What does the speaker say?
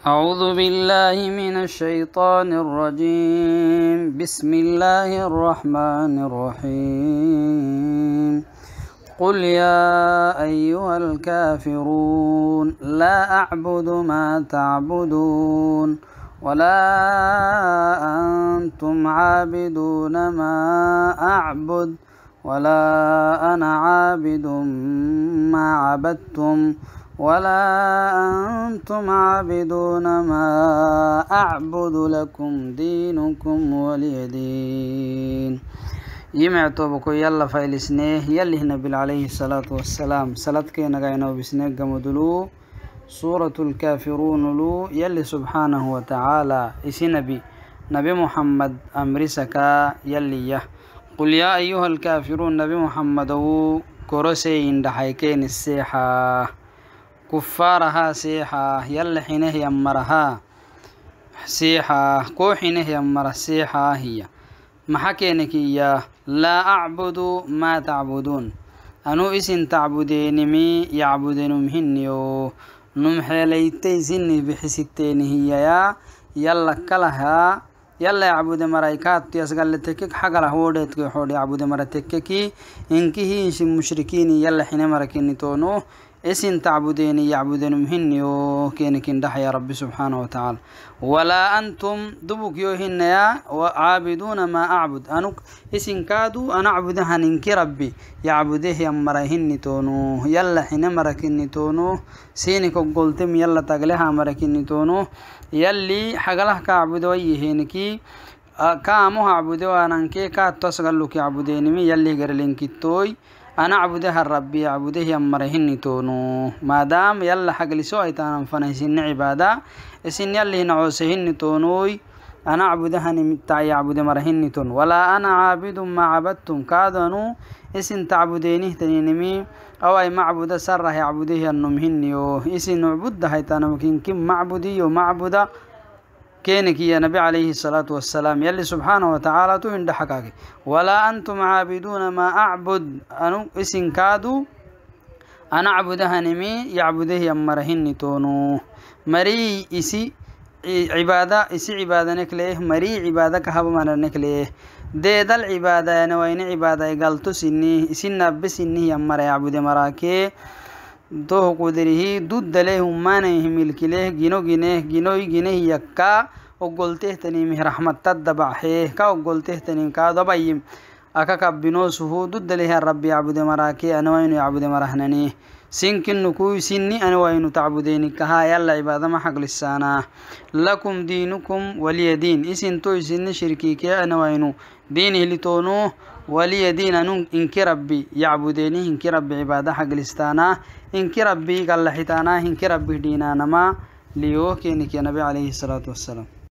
أعوذ بالله من الشيطان الرجيم بسم الله الرحمن الرحيم قل يا أيها الكافرون لا أعبد ما تعبدون ولا أنتم عابدون ما أعبد ولا أنا عابد ما عبدتم ولا أنتم عابدون ما أعبد لكم دينكم ولي دين يمع توبكو يلا فايل سنيه يلي نبي عليه الصلاة والسلام سلطك نغاينا بسنيه قمدلو سورة الكافرون لو يلي سبحانه وتعالى اسي نبي نبي محمد أمرسكا يلي يه قل يا أيها الكافرون نبي محمد كرسي اندحيكين السيحة كفارها سيحا يل حينه يمرها سيحا كو حينه يمر سيحا هي محكينك يا لا أعبد ما تعبدون أنو إسن تعبدين مي يعبدين مهن نمحي ليتي سني بحسيتين هي يا يلا كلها يلا يعبد مرايكات يسقل لتكك حق لهودت كحود يعبد مرتككي إنكي هي مشركين يلا حين مركين تونو إسن تعبدين يعبدن مهن يو كينكن دح يا رب سبحانه وتعالى ولا أنتم دبك يوهن يا عابدون ما أعبد أنك إسن كادو أنا أعبدها ننك ربي يعبده يمرهن تونو يلا حين مركن تونو سينك قلتم يلا تقلها مركن تونو يلي حقله كعبد ويهنكي آه، كامو عبدو أنكي كاتوسغلوك عبدينمي يلي قرلنكي توي أنا عبدها الرب عبده يمرهن تونو ما دام يلا حق لسوء تانا فنسن عبادة اسن يلي نعوسهن تونوي أنا عبدها نمتا يعبد مرهن تون ولا أنا عابد ما عبدتم كادنو اسن تعبدينه تنينمي أو أي معبد سره يعبده النمهن يو اسن عبد هيتانا ممكن كم معبدي ومعبده keenakiya nabi calayhi salaatu wassalaam yalli subxaanahu watacaalatu indhaxakaage walaa antum caabiduuna maa acbud anu isinkaadu ana acbudahanimi yacbudahiyan marahini marii isi cibaada isi cibaadane kaleeh marii cibaada kahabamarane kaleeh deedal cibaadayane wayne cibaadaay galtusini isinabbesinnihiyan mara yacbude maraakee doho qudirihi duddaleehu maanayhi milkileeh gino gineeh ginoy gineeh yakkaa ogolteehtanimih rahmattadda baxeeh ka ogolteehtanin kaadobayim aka kabbinoosuhu duddaleehi rabbi yacbude maraakee anawaynu yacbude marahnaniih sinkinukuy sinni anawaynu tacbudeenikahaa yalla cibaadama xaglisaanaa lakum diinukum waliya diin isintoy sinni shirkiikee anawaynu diinihilitoonuuh ولي دين إنك ربي يعبديني إنك ربي عبادة حق لستانا إنك ربي قال حتانا إنك ربي دينانا ما ليوكي نبي عليه الصلاة والسلام